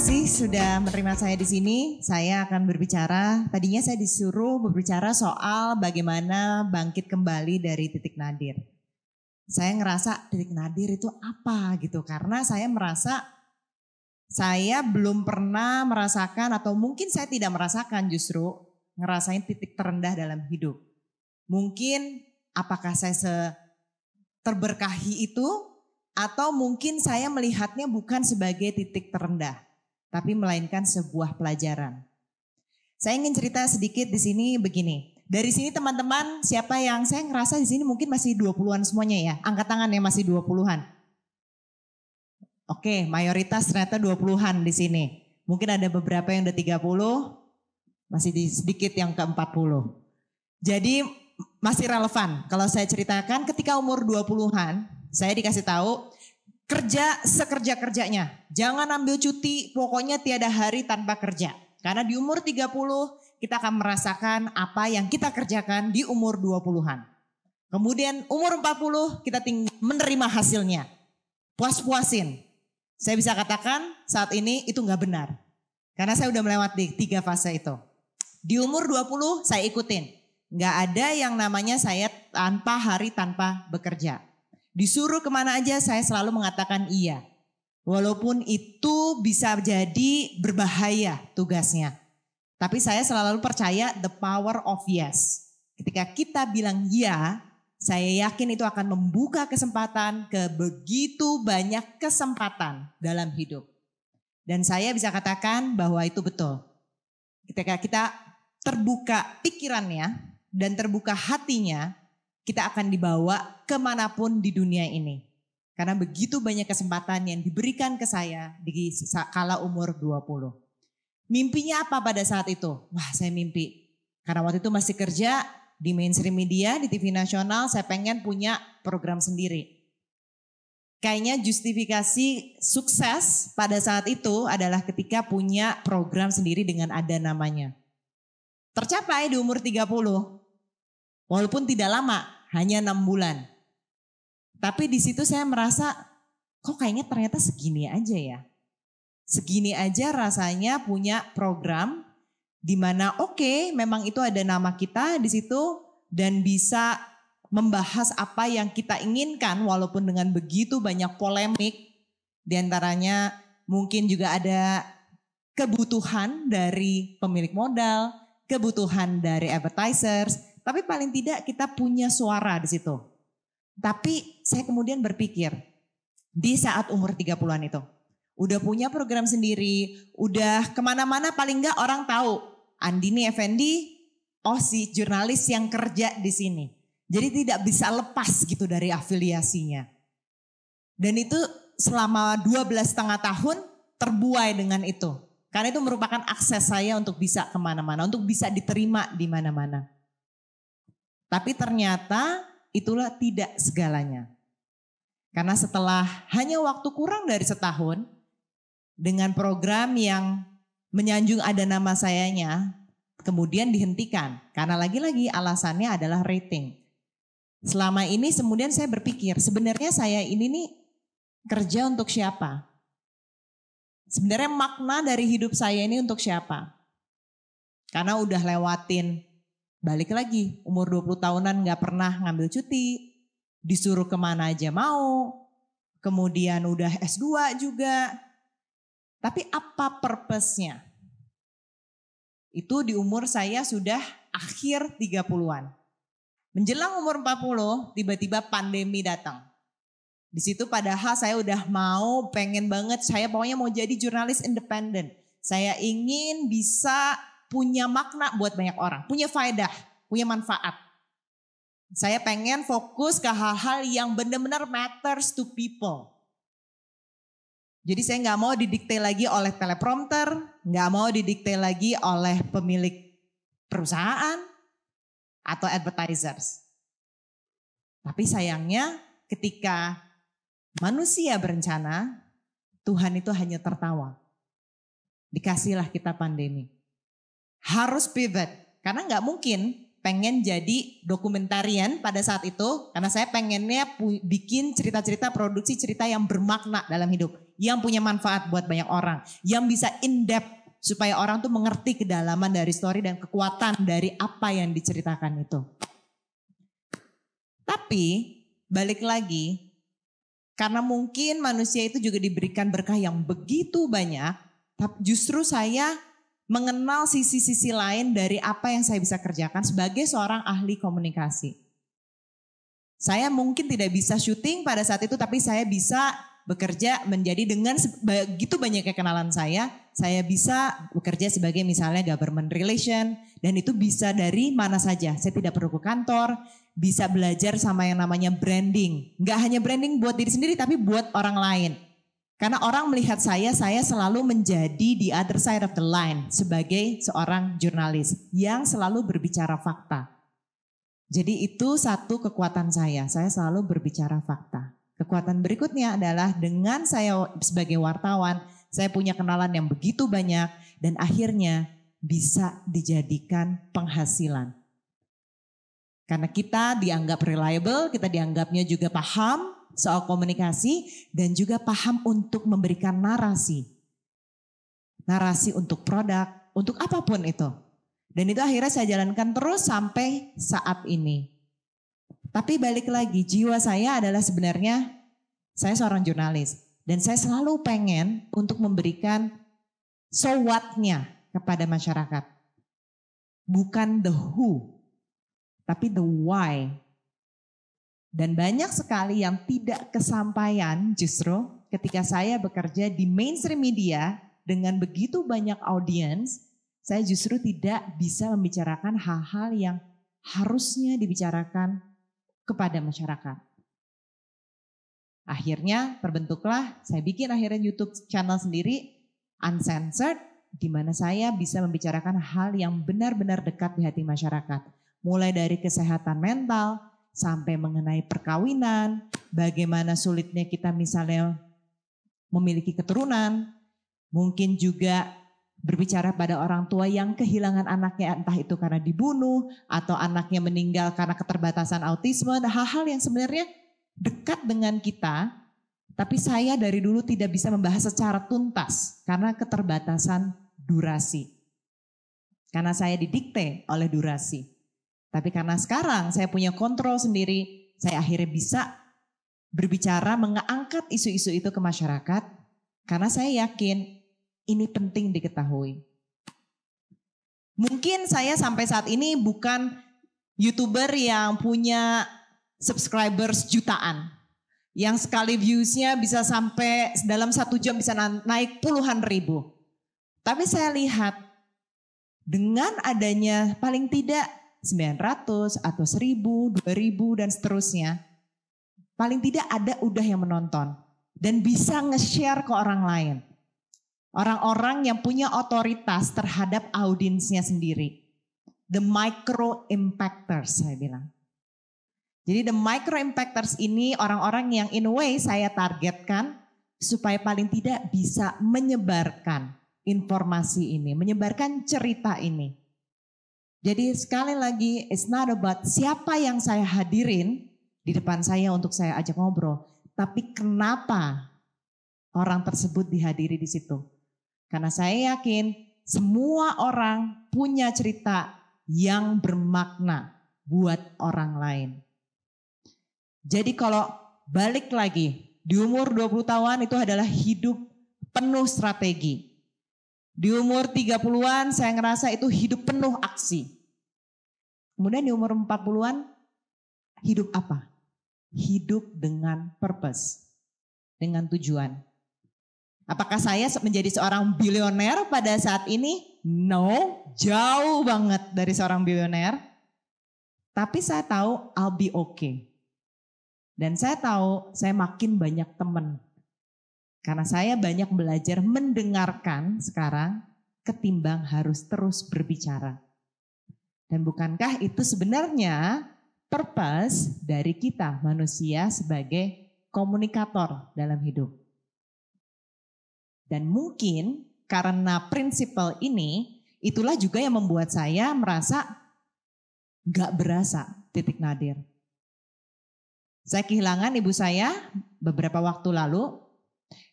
kasih sudah menerima saya di sini. Saya akan berbicara. Tadinya saya disuruh berbicara soal bagaimana bangkit kembali dari titik nadir. Saya ngerasa titik nadir itu apa gitu karena saya merasa saya belum pernah merasakan atau mungkin saya tidak merasakan justru ngerasain titik terendah dalam hidup. Mungkin apakah saya se terberkahi itu atau mungkin saya melihatnya bukan sebagai titik terendah tapi melainkan sebuah pelajaran. Saya ingin cerita sedikit di sini begini. Dari sini teman-teman, siapa yang saya ngerasa di sini mungkin masih 20-an semuanya ya. Angkat tangan yang masih 20-an. Oke, mayoritas ternyata 20-an di sini. Mungkin ada beberapa yang udah 30, masih di sedikit yang ke 40. Jadi masih relevan. Kalau saya ceritakan ketika umur 20-an, saya dikasih tahu Kerja sekerja-kerjanya. Jangan ambil cuti, pokoknya tiada hari tanpa kerja. Karena di umur 30 kita akan merasakan apa yang kita kerjakan di umur 20-an. Kemudian umur 40 kita menerima hasilnya. Puas-puasin. Saya bisa katakan saat ini itu nggak benar. Karena saya udah melewati tiga fase itu. Di umur 20 saya ikutin. Nggak ada yang namanya saya tanpa hari tanpa bekerja. Disuruh kemana aja saya selalu mengatakan iya. Walaupun itu bisa jadi berbahaya tugasnya. Tapi saya selalu percaya the power of yes. Ketika kita bilang iya saya yakin itu akan membuka kesempatan ke begitu banyak kesempatan dalam hidup. Dan saya bisa katakan bahwa itu betul. Ketika kita terbuka pikirannya dan terbuka hatinya, kita akan dibawa kemanapun di dunia ini. Karena begitu banyak kesempatan yang diberikan ke saya di kala umur 20. Mimpinya apa pada saat itu? Wah saya mimpi. Karena waktu itu masih kerja di mainstream media, di TV nasional, saya pengen punya program sendiri. Kayaknya justifikasi sukses pada saat itu adalah ketika punya program sendiri dengan ada namanya. Tercapai di umur 30, Walaupun tidak lama, hanya enam bulan. Tapi di situ saya merasa, kok kayaknya ternyata segini aja ya. Segini aja rasanya punya program di mana oke okay, memang itu ada nama kita di situ dan bisa membahas apa yang kita inginkan walaupun dengan begitu banyak polemik di antaranya mungkin juga ada kebutuhan dari pemilik modal, kebutuhan dari advertisers, tapi paling tidak kita punya suara di situ. Tapi saya kemudian berpikir di saat umur 30-an itu. Udah punya program sendiri, udah kemana-mana paling enggak orang tahu. Andini Effendi, oh si jurnalis yang kerja di sini. Jadi tidak bisa lepas gitu dari afiliasinya. Dan itu selama 12 setengah tahun terbuai dengan itu. Karena itu merupakan akses saya untuk bisa kemana-mana, untuk bisa diterima di mana-mana. Tapi ternyata itulah tidak segalanya. Karena setelah hanya waktu kurang dari setahun, dengan program yang menyanjung ada nama sayanya, kemudian dihentikan. Karena lagi-lagi alasannya adalah rating. Selama ini kemudian saya berpikir, sebenarnya saya ini nih kerja untuk siapa? Sebenarnya makna dari hidup saya ini untuk siapa? Karena udah lewatin Balik lagi, umur 20 tahunan nggak pernah ngambil cuti, disuruh kemana aja mau, kemudian udah S2 juga. Tapi apa purpose-nya? Itu di umur saya sudah akhir 30-an. Menjelang umur 40, tiba-tiba pandemi datang. Di situ padahal saya udah mau, pengen banget, saya pokoknya mau jadi jurnalis independen. Saya ingin bisa punya makna buat banyak orang, punya faedah, punya manfaat. Saya pengen fokus ke hal-hal yang benar-benar matters to people. Jadi saya nggak mau didikte lagi oleh teleprompter, nggak mau didikte lagi oleh pemilik perusahaan atau advertisers. Tapi sayangnya ketika manusia berencana, Tuhan itu hanya tertawa. Dikasihlah kita pandemi harus pivot karena nggak mungkin pengen jadi dokumentarian pada saat itu karena saya pengennya bikin cerita-cerita produksi cerita yang bermakna dalam hidup yang punya manfaat buat banyak orang yang bisa in depth supaya orang tuh mengerti kedalaman dari story dan kekuatan dari apa yang diceritakan itu. Tapi balik lagi karena mungkin manusia itu juga diberikan berkah yang begitu banyak, tapi justru saya mengenal sisi-sisi lain dari apa yang saya bisa kerjakan sebagai seorang ahli komunikasi. Saya mungkin tidak bisa syuting pada saat itu, tapi saya bisa bekerja menjadi dengan begitu banyak kenalan saya, saya bisa bekerja sebagai misalnya government relation dan itu bisa dari mana saja. Saya tidak perlu ke kantor, bisa belajar sama yang namanya branding. Nggak hanya branding buat diri sendiri tapi buat orang lain karena orang melihat saya, saya selalu menjadi the other side of the line sebagai seorang jurnalis yang selalu berbicara fakta. Jadi itu satu kekuatan saya, saya selalu berbicara fakta. Kekuatan berikutnya adalah dengan saya sebagai wartawan, saya punya kenalan yang begitu banyak dan akhirnya bisa dijadikan penghasilan. Karena kita dianggap reliable, kita dianggapnya juga paham, soal komunikasi dan juga paham untuk memberikan narasi. Narasi untuk produk, untuk apapun itu. Dan itu akhirnya saya jalankan terus sampai saat ini. Tapi balik lagi, jiwa saya adalah sebenarnya saya seorang jurnalis dan saya selalu pengen untuk memberikan so what-nya kepada masyarakat. Bukan the who, tapi the why dan banyak sekali yang tidak kesampaian justru ketika saya bekerja di mainstream media dengan begitu banyak audiens, saya justru tidak bisa membicarakan hal-hal yang harusnya dibicarakan kepada masyarakat. Akhirnya terbentuklah, saya bikin akhirnya YouTube channel sendiri, Uncensored, di mana saya bisa membicarakan hal yang benar-benar dekat di hati masyarakat. Mulai dari kesehatan mental, sampai mengenai perkawinan, bagaimana sulitnya kita misalnya memiliki keturunan, mungkin juga berbicara pada orang tua yang kehilangan anaknya entah itu karena dibunuh atau anaknya meninggal karena keterbatasan autisme, nah, hal-hal yang sebenarnya dekat dengan kita, tapi saya dari dulu tidak bisa membahas secara tuntas karena keterbatasan durasi. Karena saya didikte oleh durasi. Tapi karena sekarang saya punya kontrol sendiri, saya akhirnya bisa berbicara mengangkat isu-isu itu ke masyarakat karena saya yakin ini penting diketahui. Mungkin saya sampai saat ini bukan YouTuber yang punya subscribers jutaan. Yang sekali viewsnya bisa sampai dalam satu jam bisa naik puluhan ribu. Tapi saya lihat dengan adanya paling tidak 900 atau 1000, 2000 dan seterusnya. Paling tidak ada udah yang menonton dan bisa nge-share ke orang lain. Orang-orang yang punya otoritas terhadap audiensnya sendiri. The micro impactors saya bilang. Jadi the micro impactors ini orang-orang yang in a way saya targetkan supaya paling tidak bisa menyebarkan informasi ini, menyebarkan cerita ini jadi sekali lagi, it's not about siapa yang saya hadirin di depan saya untuk saya ajak ngobrol. Tapi kenapa orang tersebut dihadiri di situ? Karena saya yakin semua orang punya cerita yang bermakna buat orang lain. Jadi kalau balik lagi, di umur 20 tahun itu adalah hidup penuh strategi di umur 30-an saya ngerasa itu hidup penuh aksi. Kemudian di umur 40-an hidup apa? Hidup dengan purpose, dengan tujuan. Apakah saya menjadi seorang bilioner pada saat ini? No, jauh banget dari seorang bilioner. Tapi saya tahu I'll be okay. Dan saya tahu saya makin banyak teman karena saya banyak belajar mendengarkan sekarang ketimbang harus terus berbicara. Dan bukankah itu sebenarnya purpose dari kita manusia sebagai komunikator dalam hidup? Dan mungkin karena prinsip ini, itulah juga yang membuat saya merasa gak berasa titik nadir. Saya kehilangan ibu saya beberapa waktu lalu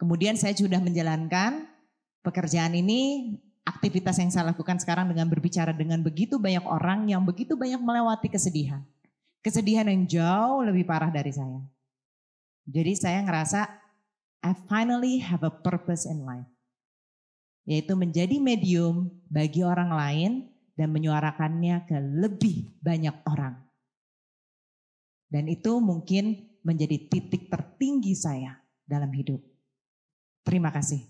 Kemudian saya sudah menjalankan pekerjaan ini, aktivitas yang saya lakukan sekarang dengan berbicara dengan begitu banyak orang yang begitu banyak melewati kesedihan. Kesedihan yang jauh lebih parah dari saya. Jadi saya ngerasa I finally have a purpose in life. Yaitu menjadi medium bagi orang lain dan menyuarakannya ke lebih banyak orang. Dan itu mungkin menjadi titik tertinggi saya dalam hidup. Terima kasih.